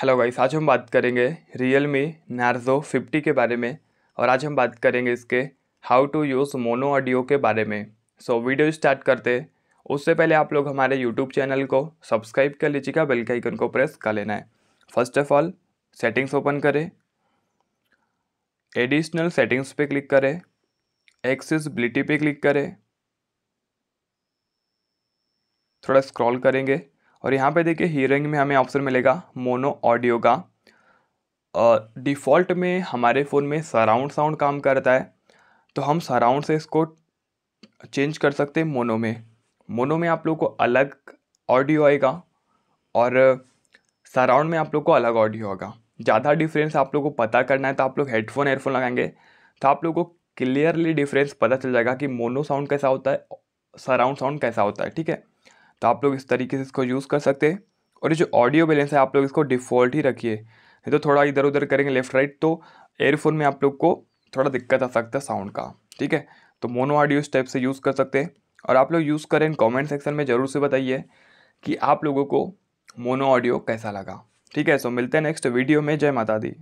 hello guys आज हम बात करेंगे रियल मी नार्जो फिफ्टी के बारे में और आज हम बात करेंगे इसके how to use mono audio के बारे में सो so, वीडियो स्टार्ट करते उससे पहले आप लोग हमारे यूट्यूब चैनल को सब्सक्राइब कर लीजिएगा बेल के आइकन को प्रेस कर लेना है first of all settings open करें एडिशनल सेटिंग्स पे क्लिक करें ब्लिटी पे क्लिक करें थोड़ा स्क्रॉल करेंगे और यहाँ पे देखिए हियरिंग में हमें ऑप्शन मिलेगा मोनो ऑडियो का डिफ़ॉल्ट में हमारे फ़ोन में सराउंड साउंड काम करता है तो हम सराउंड से इसको चेंज कर सकते हैं मोनो में मोनो में आप लोग को अलग ऑडियो आएगा और सराउंड में आप लोग को अलग ऑडियो होगा ज़्यादा डिफरेंस आप लोग को पता करना है तो आप लोग हेडफोन एयरफोन लगाएंगे तो आप लोग को क्लियरली डिफरेंस पता चल जाएगा कि मोनो साउंड कैसा होता है सराउंड साउंड कैसा होता है ठीक है तो आप लोग इस तरीके से इसको यूज़ कर सकते हैं और ये जो ऑडियो बैलेंस है आप लोग इसको डिफ़ॉल्ट ही रखिए नहीं तो थोड़ा इधर उधर करेंगे लेफ्ट राइट तो एयरफोन में आप लोग को थोड़ा दिक्कत आ सकता है साउंड का ठीक है तो मोनो ऑडियो स्टेप से यूज़ कर सकते हैं और आप लोग यूज़ करें कमेंट सेक्शन में ज़रूर से बताइए कि आप लोगों को मोनो ऑडियो कैसा लगा ठीक है सो मिलते हैं नेक्स्ट वीडियो में जय माता दी